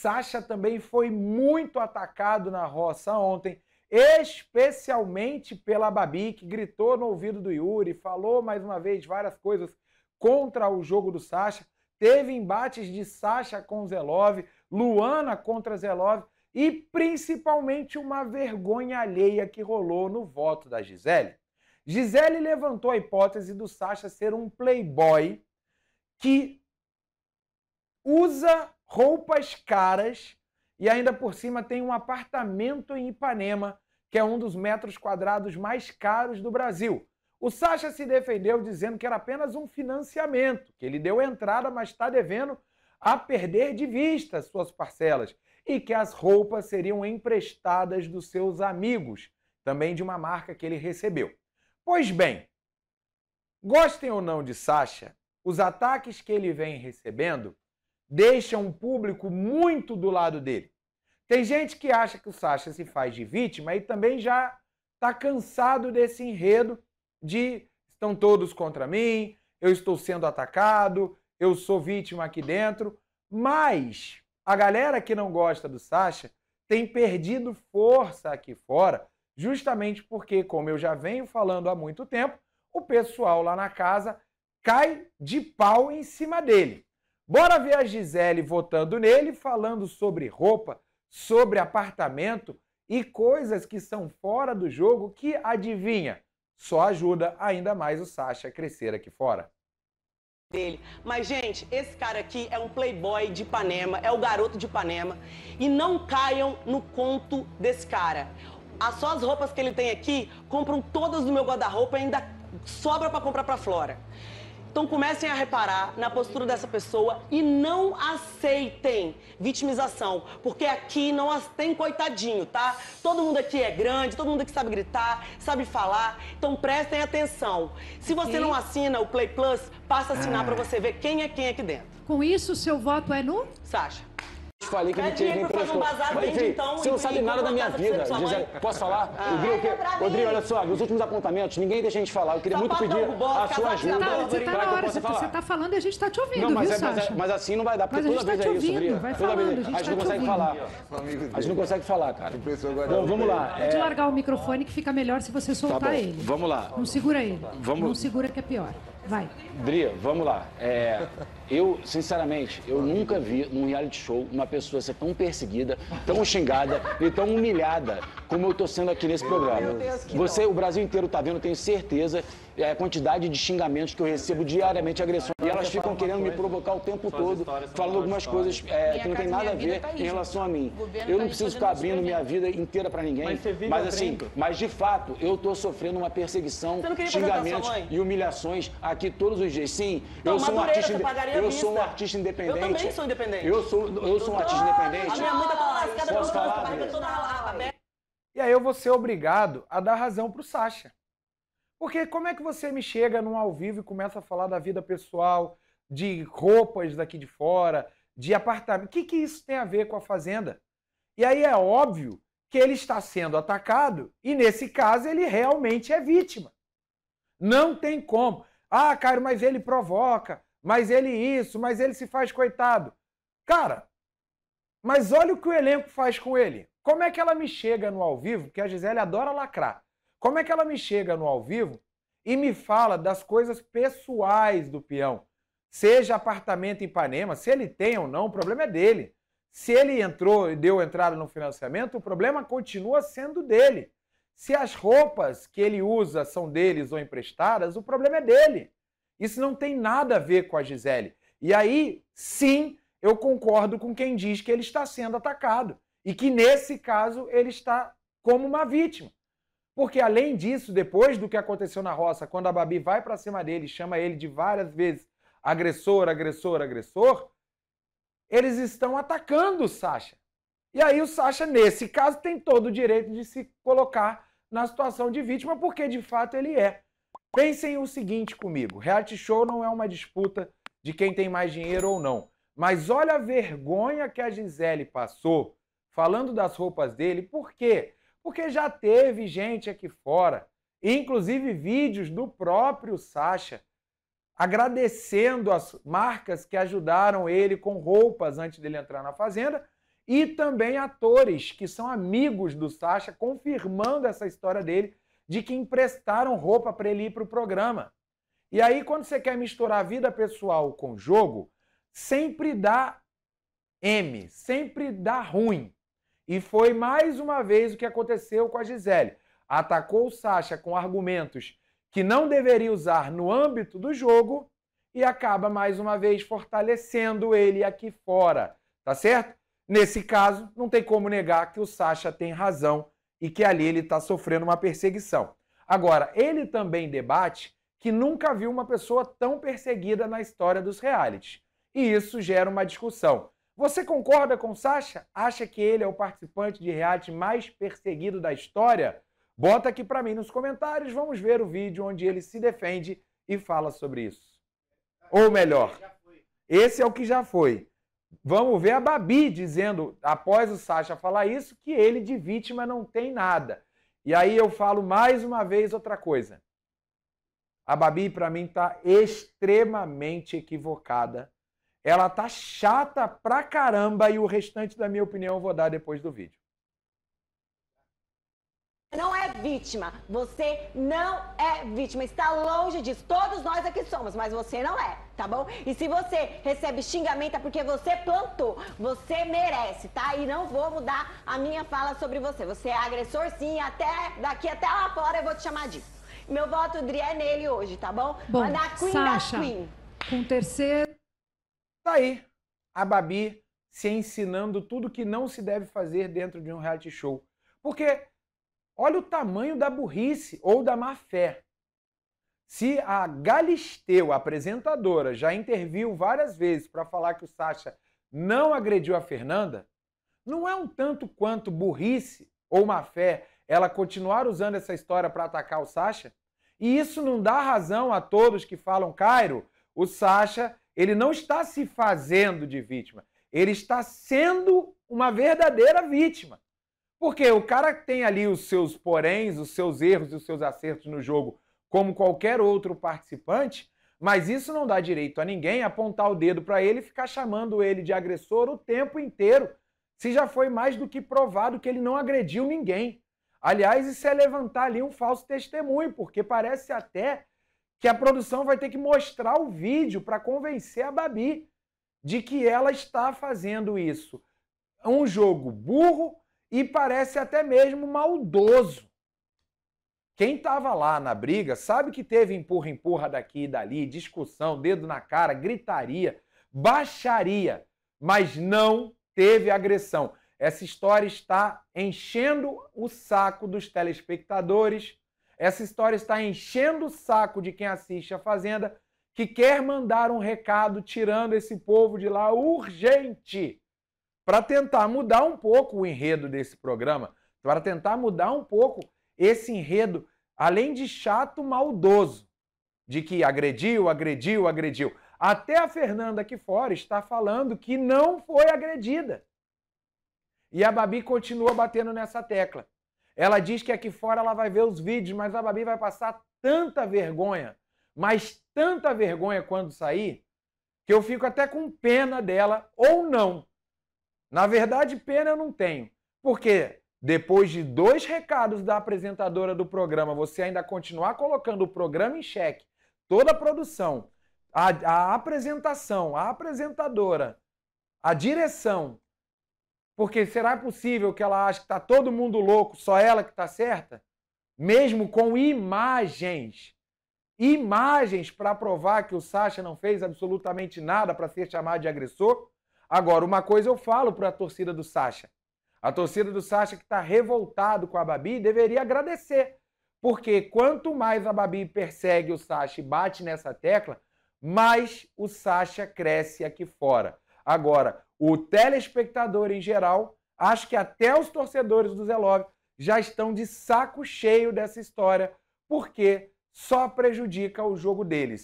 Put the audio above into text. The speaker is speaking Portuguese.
Sasha também foi muito atacado na roça ontem, especialmente pela Babi, que gritou no ouvido do Yuri, falou mais uma vez várias coisas contra o jogo do Sasha. Teve embates de Sasha com Zelov, Luana contra Zelov e principalmente uma vergonha alheia que rolou no voto da Gisele. Gisele levantou a hipótese do Sasha ser um playboy que usa roupas caras e ainda por cima tem um apartamento em Ipanema, que é um dos metros quadrados mais caros do Brasil. O Sacha se defendeu dizendo que era apenas um financiamento, que ele deu entrada, mas está devendo a perder de vista suas parcelas e que as roupas seriam emprestadas dos seus amigos, também de uma marca que ele recebeu. Pois bem, gostem ou não de Sacha, os ataques que ele vem recebendo deixa um público muito do lado dele. Tem gente que acha que o Sasha se faz de vítima e também já está cansado desse enredo de estão todos contra mim, eu estou sendo atacado, eu sou vítima aqui dentro. Mas a galera que não gosta do Sasha tem perdido força aqui fora, justamente porque, como eu já venho falando há muito tempo, o pessoal lá na casa cai de pau em cima dele. Bora ver a Gisele votando nele, falando sobre roupa, sobre apartamento e coisas que são fora do jogo que, adivinha, só ajuda ainda mais o Sasha a crescer aqui fora dele. Mas, gente, esse cara aqui é um playboy de Ipanema, é o garoto de Ipanema. E não caiam no conto desse cara. As ah, só as roupas que ele tem aqui compram todas do meu guarda-roupa e ainda sobra para comprar pra Flora. Então comecem a reparar na postura dessa pessoa e não aceitem vitimização, porque aqui não as tem coitadinho, tá? Todo mundo aqui é grande, todo mundo aqui sabe gritar, sabe falar. Então prestem atenção. Se você e... não assina o Play Plus, passa a assinar ah. para você ver quem é quem aqui dentro. Com isso, seu voto é no Sasha falei que ele tinha que emprestado. Um bazar, Mas, enfim, então, você não sabe e, nada da minha tá vida. Gisele, posso falar? Ah. que... olha só, nos últimos apontamentos, ninguém deixa a gente falar. Eu queria Sapato muito pedir bolo, a sua ajuda. Tá, você tá, tá na hora, você, falar. você tá falando e a gente tá te ouvindo, não, mas, viu, é, mas, é, mas, assim não vai dar, porque tá toda vez tá é isso, Odri. Toda falando, vez a gente, não consegue falar. A gente não consegue falar, cara. Bom, vamos lá. Pode é. largar o microfone que fica melhor se você soltar ele. Vamos lá. Não segura ele. Não segura que é pior. Vai. Dria, vamos lá. É, eu, sinceramente, eu nunca vi num reality show uma pessoa ser tão perseguida, tão xingada e tão humilhada como eu tô sendo aqui nesse programa. Você, o Brasil inteiro tá vendo, tenho certeza, é, a quantidade de xingamentos que eu recebo diariamente, agressões elas ficam querendo me provocar o tempo todo, falando algumas coisas é, que não tem nada a ver tá em relação a mim. Eu tá não preciso ficar abrindo minha né? vida inteira para ninguém, mas, mas assim, mas de fato, eu tô sofrendo uma perseguição, xingamentos e humilhações aqui todos os dias. Sim, eu sou um artista, eu sou um artista independente. Eu também sou independente. Eu sou, eu sou um então, artista independente. A minha mãe tá toda lascada, Posso falar, tá e aí eu vou ser obrigado a dar razão pro Sasha. Porque como é que você me chega num ao vivo e começa a falar da vida pessoal, de roupas daqui de fora, de apartamento? O que, que isso tem a ver com a Fazenda? E aí é óbvio que ele está sendo atacado e, nesse caso, ele realmente é vítima. Não tem como. Ah, Cairo, mas ele provoca, mas ele isso, mas ele se faz coitado. Cara, mas olha o que o elenco faz com ele. Como é que ela me chega no ao vivo? Porque a Gisele adora lacrar. Como é que ela me chega no ao vivo e me fala das coisas pessoais do peão? Seja apartamento em Ipanema, se ele tem ou não, o problema é dele. Se ele entrou e deu entrada no financiamento, o problema continua sendo dele. Se as roupas que ele usa são deles ou emprestadas, o problema é dele. Isso não tem nada a ver com a Gisele. E aí, sim, eu concordo com quem diz que ele está sendo atacado e que nesse caso ele está como uma vítima. Porque além disso, depois do que aconteceu na roça, quando a Babi vai para cima dele, chama ele de várias vezes agressor, agressor, agressor, eles estão atacando o Sasha. E aí o Sasha, nesse caso, tem todo o direito de se colocar na situação de vítima, porque de fato ele é. Pensem o seguinte comigo: reality show não é uma disputa de quem tem mais dinheiro ou não. Mas olha a vergonha que a Gisele passou falando das roupas dele, por porque porque já teve gente aqui fora, inclusive vídeos do próprio Sacha, agradecendo as marcas que ajudaram ele com roupas antes dele entrar na Fazenda e também atores que são amigos do Sacha, confirmando essa história dele de que emprestaram roupa para ele ir para o programa. E aí, quando você quer misturar a vida pessoal com jogo, sempre dá M, sempre dá ruim. E foi mais uma vez o que aconteceu com a Gisele. Atacou o Sasha com argumentos que não deveria usar no âmbito do jogo e acaba mais uma vez fortalecendo ele aqui fora, tá certo? Nesse caso, não tem como negar que o Sasha tem razão e que ali ele está sofrendo uma perseguição. Agora, ele também debate que nunca viu uma pessoa tão perseguida na história dos realities. E isso gera uma discussão. Você concorda com o Sacha? Acha que ele é o participante de reality mais perseguido da história? Bota aqui para mim nos comentários, vamos ver o vídeo onde ele se defende e fala sobre isso. Ou melhor, esse é o que já foi. Vamos ver a Babi dizendo, após o Sacha falar isso, que ele de vítima não tem nada. E aí eu falo mais uma vez outra coisa. A Babi, para mim, está extremamente equivocada ela tá chata pra caramba e o restante da minha opinião eu vou dar depois do vídeo. Não é vítima. Você não é vítima. Está longe disso. Todos nós aqui somos, mas você não é, tá bom? E se você recebe xingamento é porque você plantou. Você merece, tá? E não vou mudar a minha fala sobre você. Você é agressor, sim. Até daqui até lá fora eu vou te chamar disso. Meu voto, Dri, é nele hoje, tá bom? bom Na Queen Sasha, da Queen. Com terceiro. Tá aí a Babi se ensinando tudo que não se deve fazer dentro de um reality show. Porque olha o tamanho da burrice ou da má fé. Se a Galisteu, a apresentadora, já interviu várias vezes para falar que o Sacha não agrediu a Fernanda, não é um tanto quanto burrice ou má fé ela continuar usando essa história para atacar o Sacha? E isso não dá razão a todos que falam, Cairo, o Sacha ele não está se fazendo de vítima, ele está sendo uma verdadeira vítima. Porque o cara tem ali os seus poréns, os seus erros e os seus acertos no jogo, como qualquer outro participante, mas isso não dá direito a ninguém apontar o dedo para ele e ficar chamando ele de agressor o tempo inteiro, se já foi mais do que provado que ele não agrediu ninguém. Aliás, isso é levantar ali um falso testemunho, porque parece até que a produção vai ter que mostrar o vídeo para convencer a Babi de que ela está fazendo isso. um jogo burro e parece até mesmo maldoso. Quem estava lá na briga sabe que teve empurra, empurra daqui e dali, discussão, dedo na cara, gritaria, baixaria, mas não teve agressão. Essa história está enchendo o saco dos telespectadores essa história está enchendo o saco de quem assiste a Fazenda, que quer mandar um recado tirando esse povo de lá urgente, para tentar mudar um pouco o enredo desse programa, para tentar mudar um pouco esse enredo, além de chato, maldoso, de que agrediu, agrediu, agrediu. Até a Fernanda aqui fora está falando que não foi agredida. E a Babi continua batendo nessa tecla. Ela diz que aqui fora ela vai ver os vídeos, mas a Babi vai passar tanta vergonha, mas tanta vergonha quando sair, que eu fico até com pena dela ou não. Na verdade, pena eu não tenho, porque depois de dois recados da apresentadora do programa, você ainda continuar colocando o programa em xeque, toda a produção, a, a apresentação, a apresentadora, a direção porque será possível que ela ache que está todo mundo louco, só ela que está certa? Mesmo com imagens. Imagens para provar que o Sacha não fez absolutamente nada para ser chamado de agressor. Agora, uma coisa eu falo para a torcida do Sacha. A torcida do Sacha que está revoltado com a Babi deveria agradecer. Porque quanto mais a Babi persegue o Sacha e bate nessa tecla, mais o Sacha cresce aqui fora. Agora, o telespectador em geral, acho que até os torcedores do Love já estão de saco cheio dessa história, porque só prejudica o jogo deles.